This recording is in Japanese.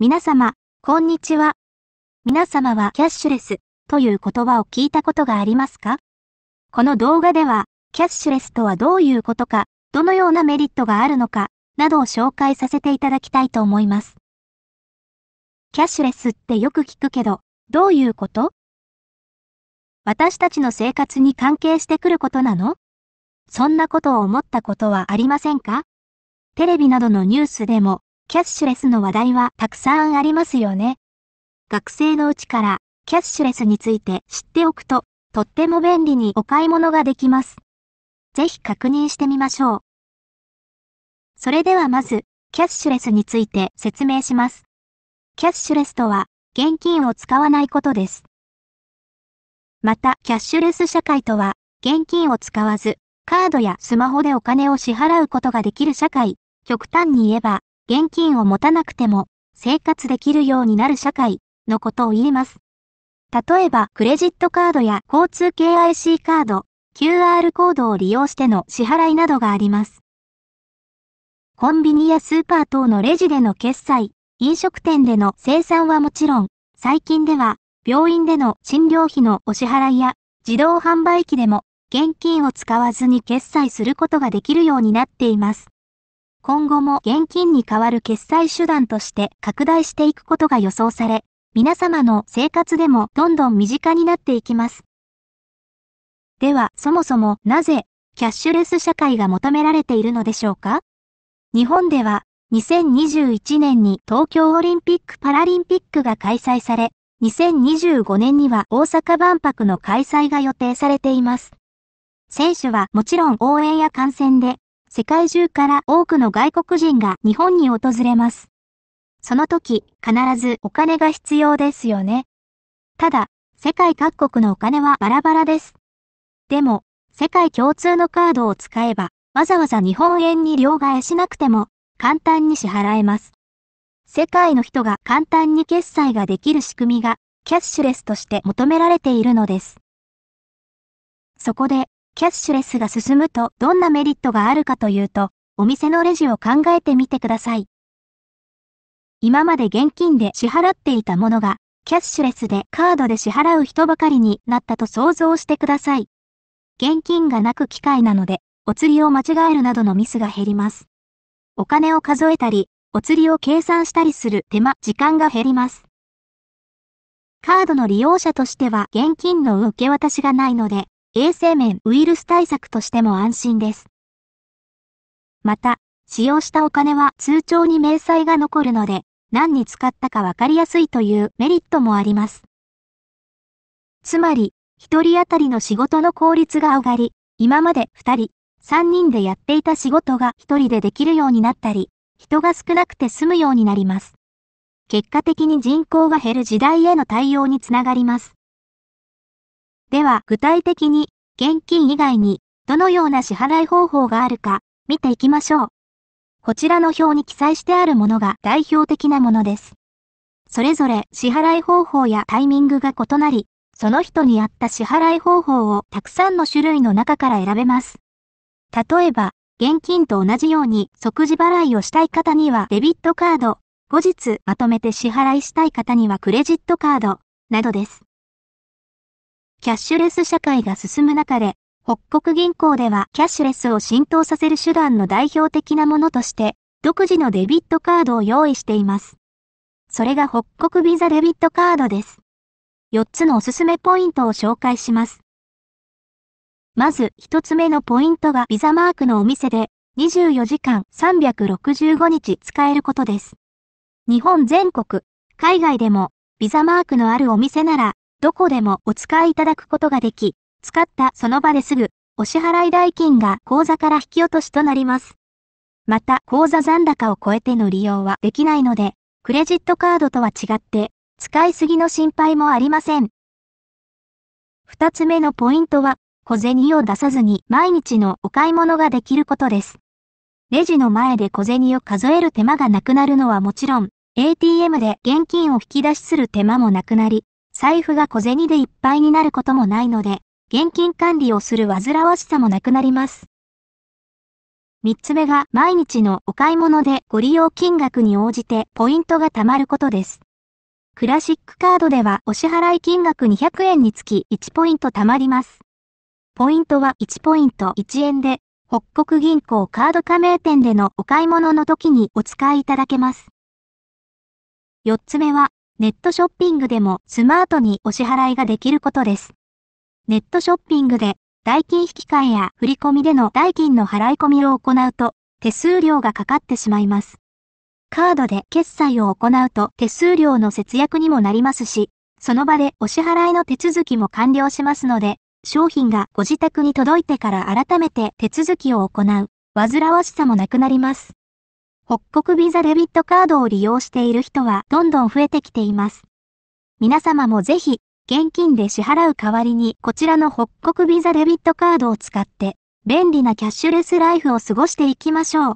皆様、こんにちは。皆様はキャッシュレスという言葉を聞いたことがありますかこの動画では、キャッシュレスとはどういうことか、どのようなメリットがあるのか、などを紹介させていただきたいと思います。キャッシュレスってよく聞くけど、どういうこと私たちの生活に関係してくることなのそんなことを思ったことはありませんかテレビなどのニュースでもキャッシュレスの話題はたくさんありますよね。学生のうちからキャッシュレスについて知っておくと、とっても便利にお買い物ができます。ぜひ確認してみましょう。それではまず、キャッシュレスについて説明します。キャッシュレスとは、現金を使わないことです。また、キャッシュレス社会とは、現金を使わず、カードやスマホでお金を支払うことができる社会、極端に言えば、現金を持たなくても生活できるようになる社会のことを言います。例えば、クレジットカードや交通系 IC カード、QR コードを利用しての支払いなどがあります。コンビニやスーパー等のレジでの決済、飲食店での生産はもちろん、最近では、病院での診療費のお支払いや、自動販売機でも、現金を使わずに決済することができるようになっています。今後も現金に代わる決済手段として拡大していくことが予想され、皆様の生活でもどんどん身近になっていきます。では、そもそもなぜキャッシュレス社会が求められているのでしょうか日本では2021年に東京オリンピック・パラリンピックが開催され、2025年には大阪万博の開催が予定されています。選手はもちろん応援や観戦で世界中から多くの外国人が日本に訪れます。その時、必ずお金が必要ですよね。ただ、世界各国のお金はバラバラです。でも、世界共通のカードを使えば、わざわざ日本円に両替しなくても、簡単に支払えます。世界の人が簡単に決済ができる仕組みが、キャッシュレスとして求められているのです。そこで、キャッシュレスが進むとどんなメリットがあるかというと、お店のレジを考えてみてください。今まで現金で支払っていたものが、キャッシュレスでカードで支払う人ばかりになったと想像してください。現金がなく機械なので、お釣りを間違えるなどのミスが減ります。お金を数えたり、お釣りを計算したりする手間、時間が減ります。カードの利用者としては現金の受け渡しがないので、衛生面ウイルス対策としても安心です。また、使用したお金は通帳に明細が残るので、何に使ったかわかりやすいというメリットもあります。つまり、一人当たりの仕事の効率が上がり、今まで二人、三人でやっていた仕事が一人でできるようになったり、人が少なくて済むようになります。結果的に人口が減る時代への対応につながります。では具体的に現金以外にどのような支払い方法があるか見ていきましょう。こちらの表に記載してあるものが代表的なものです。それぞれ支払い方法やタイミングが異なり、その人に合った支払い方法をたくさんの種類の中から選べます。例えば、現金と同じように即時払いをしたい方にはデビットカード、後日まとめて支払いしたい方にはクレジットカード、などです。キャッシュレス社会が進む中で、北国銀行ではキャッシュレスを浸透させる手段の代表的なものとして、独自のデビットカードを用意しています。それが北国ビザデビットカードです。4つのおすすめポイントを紹介します。まず、1つ目のポイントがビザマークのお店で、24時間365日使えることです。日本全国、海外でも、ビザマークのあるお店なら、どこでもお使いいただくことができ、使ったその場ですぐ、お支払い代金が口座から引き落としとなります。また、口座残高を超えての利用はできないので、クレジットカードとは違って、使いすぎの心配もありません。二つ目のポイントは、小銭を出さずに毎日のお買い物ができることです。レジの前で小銭を数える手間がなくなるのはもちろん、ATM で現金を引き出しする手間もなくなり、財布が小銭でいっぱいになることもないので、現金管理をする煩わしさもなくなります。三つ目が毎日のお買い物でご利用金額に応じてポイントが貯まることです。クラシックカードではお支払い金額200円につき1ポイント貯まります。ポイントは1ポイント1円で、北国銀行カード加盟店でのお買い物の時にお使いいただけます。4つ目はネットショッピングでもスマートにお支払いができることです。ネットショッピングで代金引換や振込での代金の払い込みを行うと手数料がかかってしまいます。カードで決済を行うと手数料の節約にもなりますし、その場でお支払いの手続きも完了しますので、商品がご自宅に届いてから改めて手続きを行う、煩わしさもなくなります。北国ビザデビットカードを利用している人はどんどん増えてきています。皆様もぜひ、現金で支払う代わりに、こちらの北国ビザデビットカードを使って、便利なキャッシュレスライフを過ごしていきましょう。